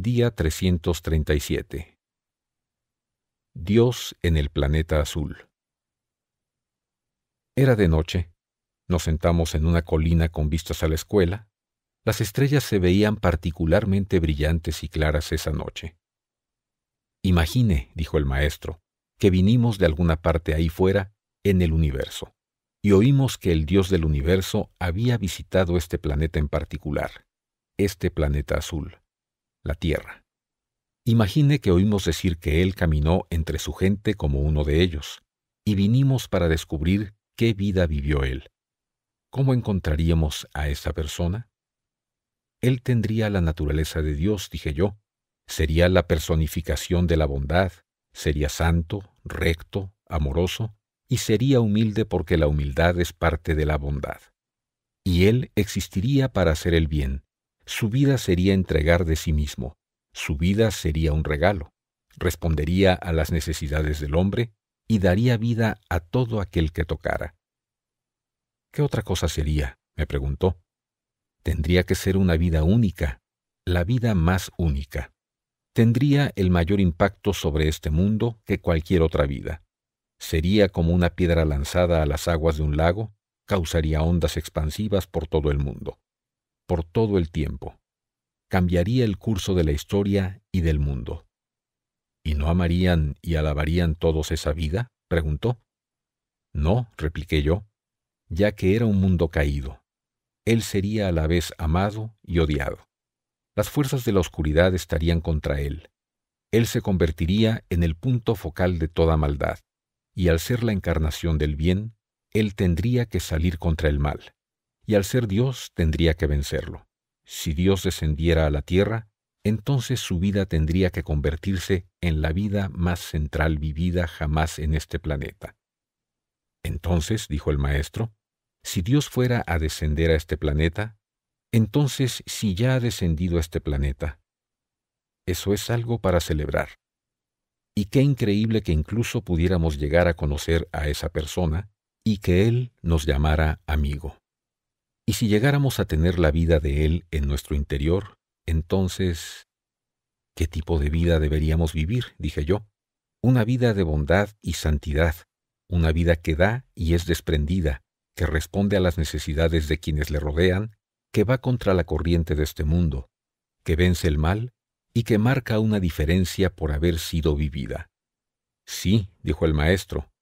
Día 337. Dios en el planeta azul. Era de noche. Nos sentamos en una colina con vistas a la escuela. Las estrellas se veían particularmente brillantes y claras esa noche. Imagine, dijo el maestro, que vinimos de alguna parte ahí fuera, en el universo, y oímos que el Dios del universo había visitado este planeta en particular, este planeta azul la tierra. Imagine que oímos decir que Él caminó entre su gente como uno de ellos, y vinimos para descubrir qué vida vivió Él. ¿Cómo encontraríamos a esa persona? Él tendría la naturaleza de Dios, dije yo. Sería la personificación de la bondad, sería santo, recto, amoroso, y sería humilde porque la humildad es parte de la bondad. Y Él existiría para hacer el bien, su vida sería entregar de sí mismo, su vida sería un regalo, respondería a las necesidades del hombre y daría vida a todo aquel que tocara. ¿Qué otra cosa sería? me preguntó. Tendría que ser una vida única, la vida más única. Tendría el mayor impacto sobre este mundo que cualquier otra vida. Sería como una piedra lanzada a las aguas de un lago, causaría ondas expansivas por todo el mundo por todo el tiempo. Cambiaría el curso de la historia y del mundo. ¿Y no amarían y alabarían todos esa vida? preguntó. No, repliqué yo, ya que era un mundo caído. Él sería a la vez amado y odiado. Las fuerzas de la oscuridad estarían contra él. Él se convertiría en el punto focal de toda maldad, y al ser la encarnación del bien, él tendría que salir contra el mal y al ser Dios tendría que vencerlo. Si Dios descendiera a la tierra, entonces su vida tendría que convertirse en la vida más central vivida jamás en este planeta. Entonces, dijo el maestro, si Dios fuera a descender a este planeta, entonces si ya ha descendido a este planeta, eso es algo para celebrar. Y qué increíble que incluso pudiéramos llegar a conocer a esa persona y que Él nos llamara amigo. Y si llegáramos a tener la vida de Él en nuestro interior, entonces, ¿qué tipo de vida deberíamos vivir? dije yo. Una vida de bondad y santidad, una vida que da y es desprendida, que responde a las necesidades de quienes le rodean, que va contra la corriente de este mundo, que vence el mal y que marca una diferencia por haber sido vivida. Sí, dijo el maestro,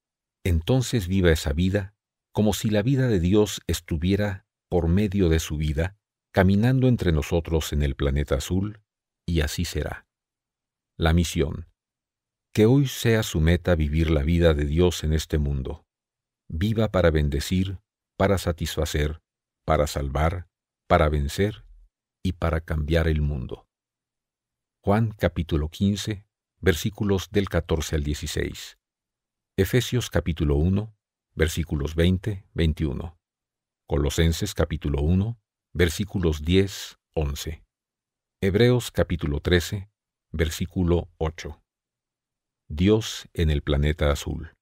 entonces viva esa vida como si la vida de Dios estuviera por medio de su vida, caminando entre nosotros en el planeta azul, y así será. La misión. Que hoy sea su meta vivir la vida de Dios en este mundo. Viva para bendecir, para satisfacer, para salvar, para vencer y para cambiar el mundo. Juan capítulo 15, versículos del 14 al 16. Efesios capítulo 1, versículos 20, 21. Colosenses capítulo 1, versículos 10, 11. Hebreos capítulo 13, versículo 8. Dios en el planeta azul.